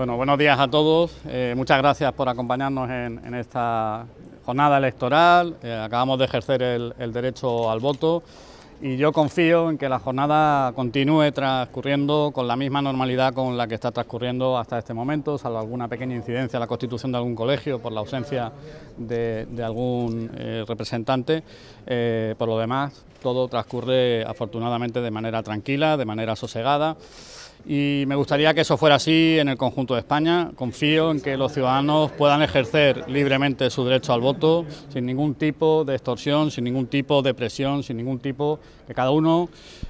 Bueno, buenos días a todos. Eh, muchas gracias por acompañarnos en, esta jornada electoral. Eh, acabamos de ejercer el derecho al voto y yo confío en que la jornada continúe transcurriendo con la misma normalidad con la que está transcurriendo hasta este momento, salvo alguna pequeña incidencia ...en la constitución de algún colegio por la ausencia de, algún eh, representante. Eh, por lo demás, todo transcurre afortunadamente de manera tranquila, de manera sosegada y me gustaría que eso fuera así en el conjunto de España. Confío en que los ciudadanos puedan ejercer libremente su derecho al voto sin ningún tipo de extorsión, sin ningún tipo de presión, sin ningún tipo que cada uno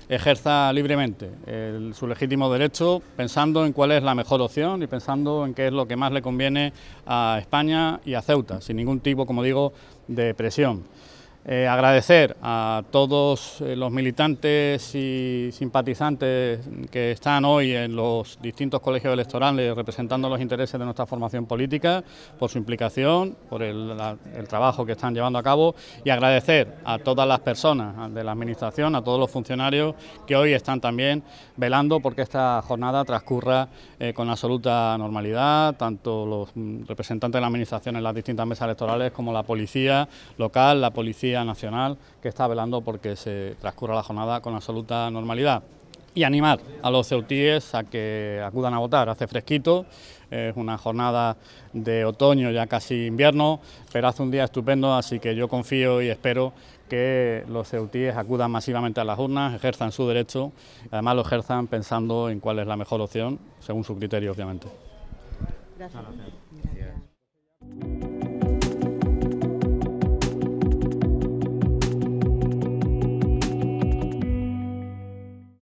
ejerza libremente su legítimo derecho pensando en cuál es la mejor opción y pensando en qué es lo que más le conviene a España y a Ceuta, sin ningún tipo, como digo, de presión. Eh, agradecer a todos eh, los militantes y simpatizantes que están hoy en los distintos colegios electorales representando los intereses de nuestra formación política por su implicación, por el, trabajo que están llevando a cabo y agradecer a todas las personas de la Administración, a todos los funcionarios que hoy están también velando porque esta jornada transcurra eh, con absoluta normalidad, tanto los representantes de la Administración en las distintas mesas electorales como la policía local, la policía Nacional que está velando porque se transcurra la jornada con absoluta normalidad. Y animar a los ceutíes a que acudan a votar. Hace fresquito, es una jornada de otoño, ya casi invierno, pero hace un día estupendo, así que yo confío y espero que los ceutíes acudan masivamente a las urnas, ejerzan su derecho, además lo ejerzan pensando en cuál es la mejor opción, según su criterio, obviamente.